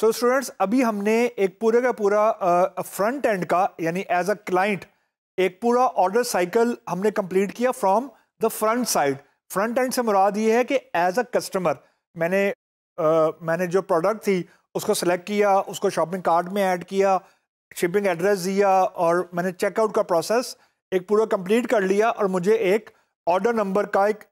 सो so students अभी हमने एक पूरे का पूरा फ्रंट एंड का यानी एज अ क्लाइंट एक पूरा ऑर्डर साइकिल हमने कंप्लीट किया from the front side front end से मुराद ये है कि एज अ कस्टमर मैंने uh, मैंने जो प्रोडक्ट थी उसको सेलेक्ट किया उसको शॉपिंग कार्ट में ऐड किया शिपिंग एड्रेस दिया और मैंने चेकआउट का प्रोसेस एक पूरा कंप्लीट कर लिया और मुझे एक ऑर्डर नंबर का एक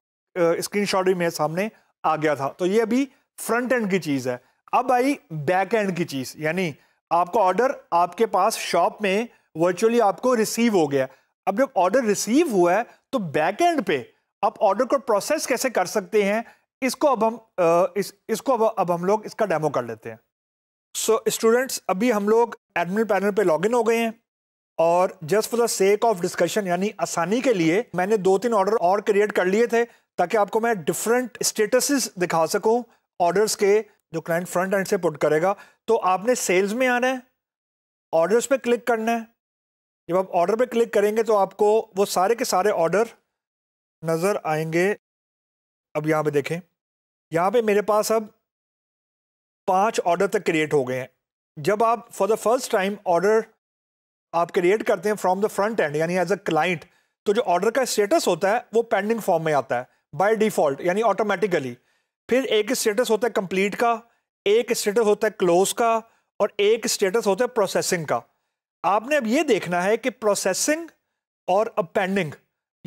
स्क्रीनशॉट uh, भी मेरे सामने आ गया था तो ये अभी फ्रंट एंड की चीज़ है अब आई बैक एंड की चीज़ यानी आपका ऑर्डर आपके पास शॉप में वर्चुअली आपको रिसीव हो गया अब जब ऑर्डर रिसीव हुआ है तो बैक एंड पे आप ऑर्डर को प्रोसेस कैसे कर सकते हैं इसको अब हम इस इसको अब अब हम लोग इसका डेमो कर लेते हैं सो so, स्टूडेंट्स अभी हम लोग एडमिन पैनल पे लॉगिन हो गए हैं और just for the sake of discussion यानी आसानी के लिए मैंने दो तीन ऑर्डर और क्रिएट कर लिए थे ताकि आपको मैं डिफरेंट स्टेटसेस दिखा सकूं ऑर्डर्स के जो क्लाइंट फ्रंट एंड से पुट करेगा तो आपने सेल्स में आना है ऑर्डर्स पे क्लिक करना है जब आप ऑर्डर पे क्लिक करेंगे तो आपको वो सारे के सारे ऑर्डर नज़र आएंगे अब यहाँ पे देखें यहाँ पे मेरे पास अब पांच ऑर्डर तक क्रिएट हो गए हैं जब आप for the first time order आप क्रिएट करते हैं फ्रॉम द फ्रंट एंड यानी एज अ क्लाइंट तो जो ऑर्डर का स्टेटस होता है वो पेंडिंग फॉर्म में आता है बाय डिफ़ॉल्ट यानी ऑटोमेटिकली फिर एक स्टेटस होता है कंप्लीट का एक स्टेटस होता है क्लोज का और एक स्टेटस होता है प्रोसेसिंग का आपने अब ये देखना है कि प्रोसेसिंग और अपेंडिंग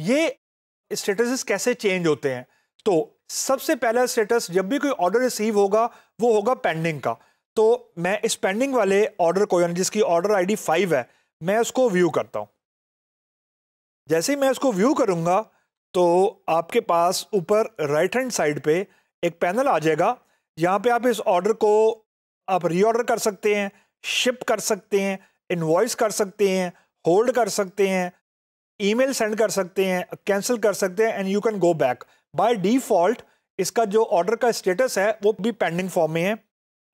ये स्टेटस कैसे चेंज होते हैं तो सबसे पहला स्टेटस जब भी कोई ऑर्डर रिसीव होगा वो होगा पेंडिंग का तो मैं इस पेंडिंग वाले ऑर्डर को यानी जिसकी ऑर्डर आईडी फाइव है मैं उसको व्यू करता हूँ जैसे ही मैं उसको व्यू करूँगा तो आपके पास ऊपर राइट हैंड साइड पे एक पैनल आ जाएगा यहाँ पे आप इस ऑर्डर को आप रीऑर्डर कर सकते हैं शिप कर सकते हैं इन्वॉइस कर सकते हैं होल्ड कर सकते हैं ईमेल सेंड कर सकते हैं कैंसिल कर सकते हैं and you can go back by default इसका जो ऑर्डर का स्टेटस है वो भी पेंडिंग फॉर्म में है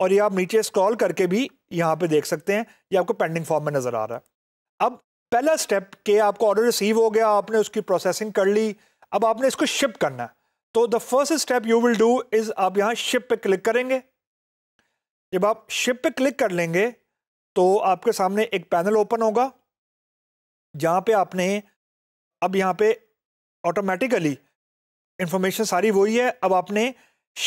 और ये आप नीचे स्क्रॉल करके भी यहाँ पे देख सकते हैं ये आपको पेंडिंग फॉर्म में नज़र आ रहा है अब पहला स्टेप के आपका ऑर्डर रिसीव हो गया आपने उसकी प्रोसेसिंग कर ली अब आपने इसको शिप करना है तो the first step you will do is आप यहाँ शिप पे क्लिक करेंगे जब आप शिप पे क्लिक कर लेंगे तो आपके सामने एक पैनल ओपन होगा जहां पे आपने अब यहाँ पे ऑटोमेटिकली इंफॉर्मेशन सारी वही है अब आपने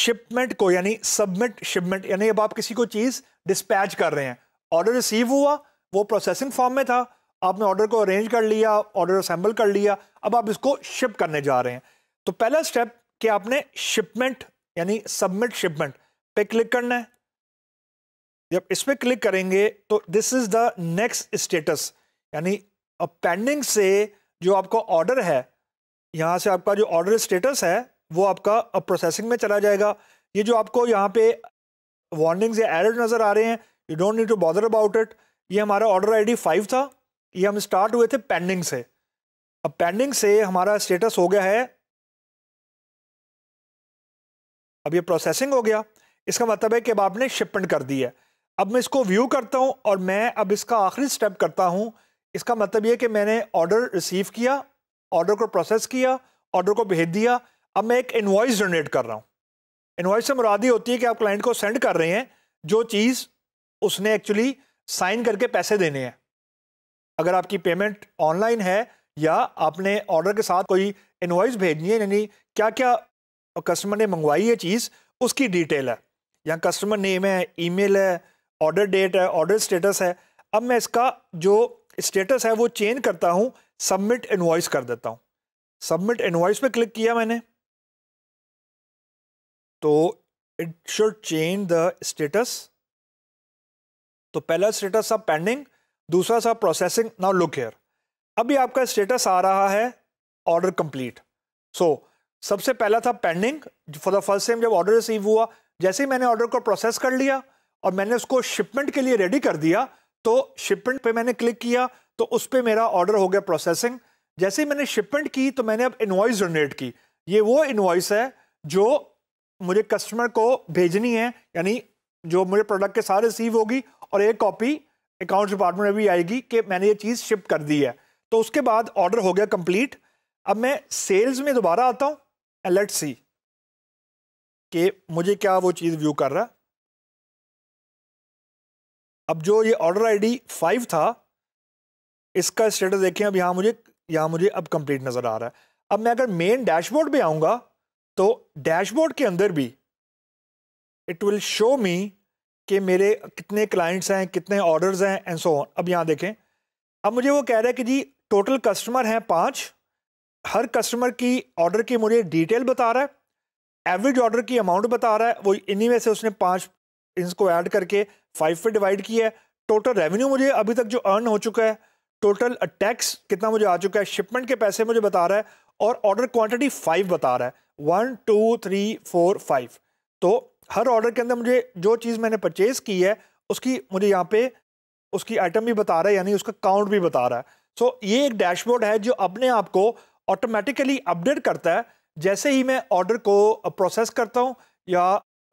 शिपमेंट को यानी सबमिट शिपमेंट यानी अब आप किसी को चीज़ डिस्पैच कर रहे हैं ऑर्डर रिसीव हुआ वो प्रोसेसिंग फॉर्म में था आपने ऑर्डर को अरेंज कर लिया ऑर्डर असेंबल कर लिया अब आप इसको शिप करने जा रहे हैं तो पहला स्टेप कि आपने शिपमेंट यानी सबमिट शिपमेंट पे क्लिक करना है जब इस पर क्लिक करेंगे तो this is the next status यानी पेंडिंग से जो आपका ऑर्डर है यहाँ से आपका जो ऑर्डर स्टेटस है वो आपका प्रोसेसिंग में चला जाएगा ये जो आपको यहाँ पे वार्निंग्स या एरर नज़र आ रहे हैं you don't need to bother about it ये हमारा ऑर्डर आईडी फाइव था ये हम स्टार्ट हुए थे पेंडिंग से अब पेंडिंग से हमारा स्टेटस हो गया है अब ये प्रोसेसिंग हो गया इसका मतलब है कि अब आपने शिपमेंट कर दी है अब मैं इसको व्यू करता हूँ और मैं अब इसका आखिरी स्टेप करता हूँ इसका मतलब ये कि मैंने ऑर्डर रिसीव किया ऑर्डर को प्रोसेस किया ऑर्डर को भेज दिया अब मैं एक इन्वाइस जनरेट कर रहा हूँ इन्वाइस से मुरादी होती है कि आप क्लाइंट को सेंड कर रहे हैं जो चीज़ उसने एक्चुअली साइन करके पैसे देने हैं अगर आपकी पेमेंट ऑनलाइन है या आपने ऑर्डर के साथ कोई इन्वाइस भेजनी है यानी क्या क्या और कस्टमर ने मंगवाई है चीज़ उसकी डिटेल है या कस्टमर नेम है ईमेल है ऑर्डर डेट है ऑर्डर स्टेटस है अब मैं इसका जो स्टेटस है वो चेंज करता हूँ सबमिट इन्वॉइस कर देता हूँ सबमिट इन्वॉइस पे क्लिक किया मैंने तो it should change the status तो पहला स्टेटस था पेंडिंग दूसरा था प्रोसेसिंग नाउ लुक हेयर अभी आपका स्टेटस आ रहा है ऑर्डर कंप्लीट सो सबसे पहला था pending for the first time जब ऑर्डर रिसीव हुआ जैसे ही मैंने ऑर्डर को प्रोसेस कर लिया और मैंने उसको शिपमेंट के लिए रेडी कर दिया तो शिपमेंट पे मैंने क्लिक किया तो उस पर मेरा ऑर्डर हो गया प्रोसेसिंग जैसे ही मैंने शिपमेंट की तो मैंने अब इन्वाइस जनरेट की ये वो इन्वाइस है जो मुझे कस्टमर को भेजनी है यानी जो मुझे प्रोडक्ट के साथ रिसीव होगी और एक कॉपी अकाउंट्स डिपार्टमेंट में भी आएगी कि मैंने ये चीज़ शिप कर दी है तो उसके बाद ऑर्डर हो गया कंप्लीट अब मैं सेल्स में दोबारा आता हूँ एंड सी कि मुझे क्या वो चीज़ व्यू कर रहा अब जो ये ऑर्डर आईडी फाइव था इसका स्टेटस देखें अब यहाँ मुझे यहाँ मुझे अब कंप्लीट नज़र आ रहा है अब मैं अगर मेन डैशबोर्ड पे आऊँगा तो डैशबोर्ड के अंदर भी इट विल शो मी कि मेरे कितने क्लाइंट्स हैं कितने ऑर्डर्स हैं एंड सो ऑन अब यहाँ देखें अब मुझे वो कह रहा है कि जी टोटल कस्टमर हैं पाँच हर कस्टमर की ऑर्डर की मुझे डिटेल बता रहा है एवरेज ऑर्डर की अमाउंट बता रहा है वो इन्हीं में से उसने पाँच इनको ऐड करके फाइव पे डिवाइड किया है टोटल रेवेन्यू मुझे अभी तक जो अर्न हो चुका है टोटल टैक्स कितना मुझे आ चुका है शिपमेंट के पैसे मुझे बता रहा है और ऑर्डर क्वांटिटी फाइव बता रहा है one two three four five तो हर ऑर्डर के अंदर मुझे जो चीज़ मैंने परचेज़ की है उसकी मुझे यहाँ पे उसकी आइटम भी बता रहा है यानी उसका काउंट भी बता रहा है सो so, ये एक डैशबोर्ड है जो अपने आप को ऑटोमेटिकली अपडेट करता है जैसे ही मैं ऑर्डर को प्रोसेस करता हूँ या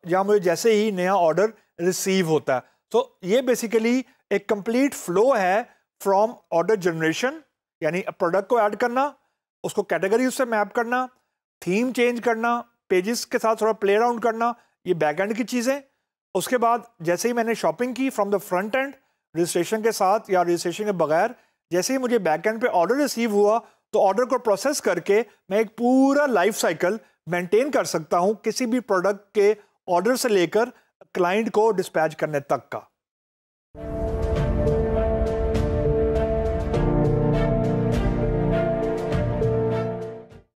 या मुझे जैसे ही नया ऑर्डर रिसीव होता है तो ये बेसिकली एक कंप्लीट फ्लो है फ्रॉम ऑर्डर जनरेशन यानी प्रोडक्ट को ऐड करना उसको कैटेगरी उससे मैप करना थीम चेंज करना पेजेस के साथ थोड़ा प्ले राउंड करना ये बैक एंड की चीज़ें उसके बाद जैसे ही मैंने शॉपिंग की from the front end registration के साथ या रजिस्ट्रेशन के बगैर जैसे ही मुझे बैक एंड पे ऑर्डर रिसीव हुआ तो ऑर्डर को प्रोसेस करके मैं एक पूरा लाइफ साइकिल मेंटेन कर सकता हूँ किसी भी प्रोडक्ट के ऑर्डर से लेकर क्लाइंट को डिस्पैच करने तक का